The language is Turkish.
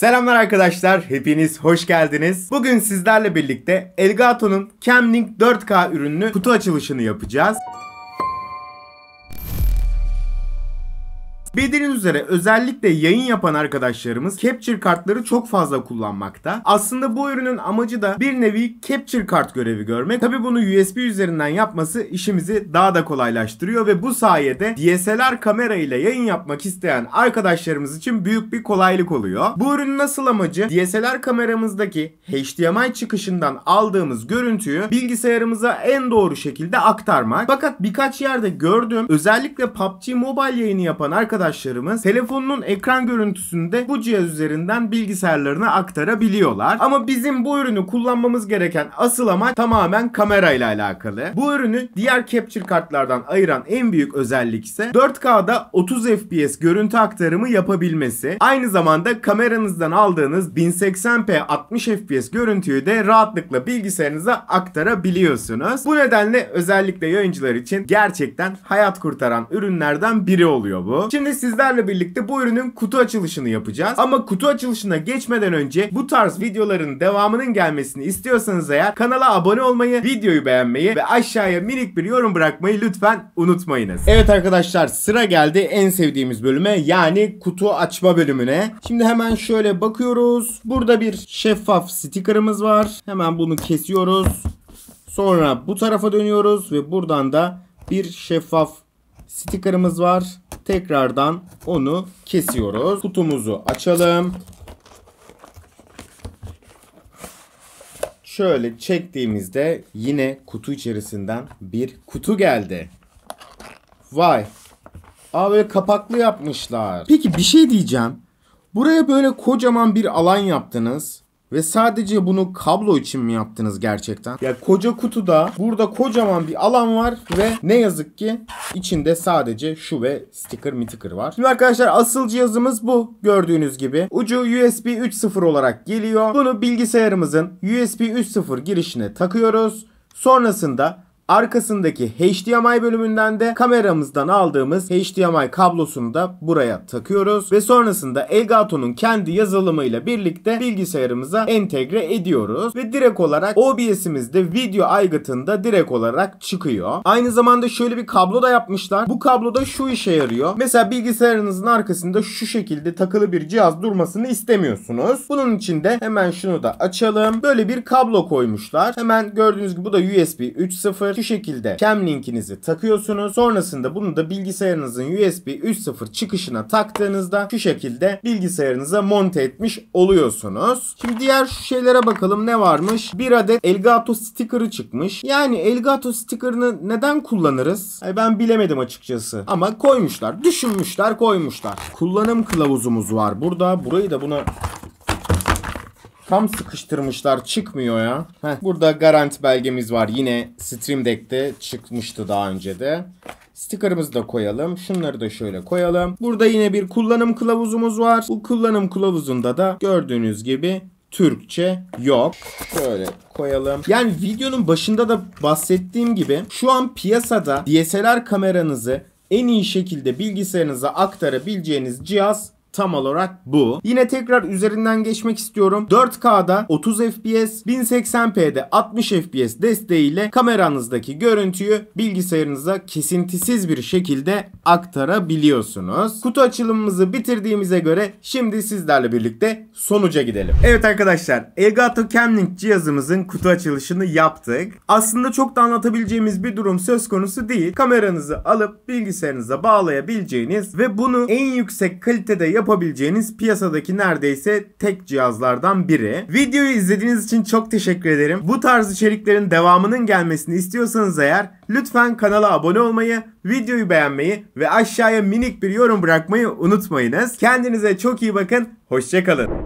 Selamlar arkadaşlar, hepiniz hoş geldiniz. Bugün sizlerle birlikte Elgato'nun Camlink 4K ürününü kutu açılışını yapacağız. Bildiğiniz üzere özellikle yayın yapan arkadaşlarımız capture kartları çok fazla kullanmakta. Aslında bu ürünün amacı da bir nevi capture kart görevi görmek. Tabi bunu USB üzerinden yapması işimizi daha da kolaylaştırıyor ve bu sayede DSLR kamera ile yayın yapmak isteyen arkadaşlarımız için büyük bir kolaylık oluyor. Bu ürünün nasıl amacı? DSLR kameramızdaki HDMI çıkışından aldığımız görüntüyü bilgisayarımıza en doğru şekilde aktarmak. Fakat birkaç yerde gördüm özellikle PUBG Mobile yayını yapan arkadaşlarımız arkadaşlarımız telefonunun ekran görüntüsünü de bu cihaz üzerinden bilgisayarlarına aktarabiliyorlar. Ama bizim bu ürünü kullanmamız gereken asıl amaç tamamen kamerayla alakalı. Bu ürünü diğer capture kartlardan ayıran en büyük özellik ise 4K'da 30 FPS görüntü aktarımı yapabilmesi. Aynı zamanda kameranızdan aldığınız 1080p 60 FPS görüntüyü de rahatlıkla bilgisayarınıza aktarabiliyorsunuz. Bu nedenle özellikle yayıncılar için gerçekten hayat kurtaran ürünlerden biri oluyor bu. Şimdi Şimdi sizlerle birlikte bu ürünün kutu açılışını yapacağız. Ama kutu açılışına geçmeden önce bu tarz videoların devamının gelmesini istiyorsanız eğer kanala abone olmayı, videoyu beğenmeyi ve aşağıya minik bir yorum bırakmayı lütfen unutmayınız. Evet arkadaşlar sıra geldi en sevdiğimiz bölüme yani kutu açma bölümüne. Şimdi hemen şöyle bakıyoruz. Burada bir şeffaf stikerimiz var. Hemen bunu kesiyoruz. Sonra bu tarafa dönüyoruz ve buradan da bir şeffaf Sticker'ımız var. Tekrardan onu kesiyoruz. Kutumuzu açalım. Şöyle çektiğimizde yine kutu içerisinden bir kutu geldi. Vay. Aa böyle kapaklı yapmışlar. Peki bir şey diyeceğim. Buraya böyle kocaman bir alan yaptınız. Ve sadece bunu kablo için mi yaptınız gerçekten? Ya koca kutuda burada kocaman bir alan var ve ne yazık ki içinde sadece şu ve sticker mitiker var. Şimdi arkadaşlar asıl cihazımız bu gördüğünüz gibi. Ucu USB 3.0 olarak geliyor. Bunu bilgisayarımızın USB 3.0 girişine takıyoruz. Sonrasında Arkasındaki HDMI bölümünden de kameramızdan aldığımız HDMI kablosunu da buraya takıyoruz ve sonrasında Elgato'nun kendi yazılımıyla birlikte bilgisayarımıza entegre ediyoruz ve direkt olarak OBS'imizde video aygıtında direkt olarak çıkıyor. Aynı zamanda şöyle bir kablo da yapmışlar. Bu kablo da şu işe yarıyor. Mesela bilgisayarınızın arkasında şu şekilde takılı bir cihaz durmasını istemiyorsunuz. Bunun için de hemen şunu da açalım. Böyle bir kablo koymuşlar. Hemen gördüğünüz gibi bu da USB 3.0 şu şekilde cam linkinizi takıyorsunuz. Sonrasında bunu da bilgisayarınızın USB 3.0 çıkışına taktığınızda şu şekilde bilgisayarınıza monte etmiş oluyorsunuz. Şimdi diğer şu şeylere bakalım ne varmış. Bir adet Elgato sticker'ı çıkmış. Yani Elgato sticker'ını neden kullanırız? Yani ben bilemedim açıkçası. Ama koymuşlar. Düşünmüşler koymuşlar. Kullanım kılavuzumuz var burada. Burayı da buna Tam sıkıştırmışlar çıkmıyor ya. Heh. Burada garanti belgemiz var. Yine Stream Deck'te çıkmıştı daha önce de. Sticker'ımızı da koyalım. Şunları da şöyle koyalım. Burada yine bir kullanım kılavuzumuz var. Bu kullanım kılavuzunda da gördüğünüz gibi Türkçe yok. Şöyle koyalım. Yani videonun başında da bahsettiğim gibi şu an piyasada DSLR kameranızı en iyi şekilde bilgisayarınıza aktarabileceğiniz cihaz tam olarak bu. Yine tekrar üzerinden geçmek istiyorum. 4K'da 30 FPS, 1080p'de 60 FPS desteğiyle kameranızdaki görüntüyü bilgisayarınıza kesintisiz bir şekilde aktarabiliyorsunuz. Kutu açılımımızı bitirdiğimize göre şimdi sizlerle birlikte sonuca gidelim. Evet arkadaşlar Elgato Camlink cihazımızın kutu açılışını yaptık. Aslında çok da anlatabileceğimiz bir durum söz konusu değil. Kameranızı alıp bilgisayarınıza bağlayabileceğiniz ve bunu en yüksek kalitede yapabilirsiniz yapabileceğiniz piyasadaki neredeyse tek cihazlardan biri. Videoyu izlediğiniz için çok teşekkür ederim. Bu tarz içeriklerin devamının gelmesini istiyorsanız eğer lütfen kanala abone olmayı, videoyu beğenmeyi ve aşağıya minik bir yorum bırakmayı unutmayınız. Kendinize çok iyi bakın, hoşçakalın.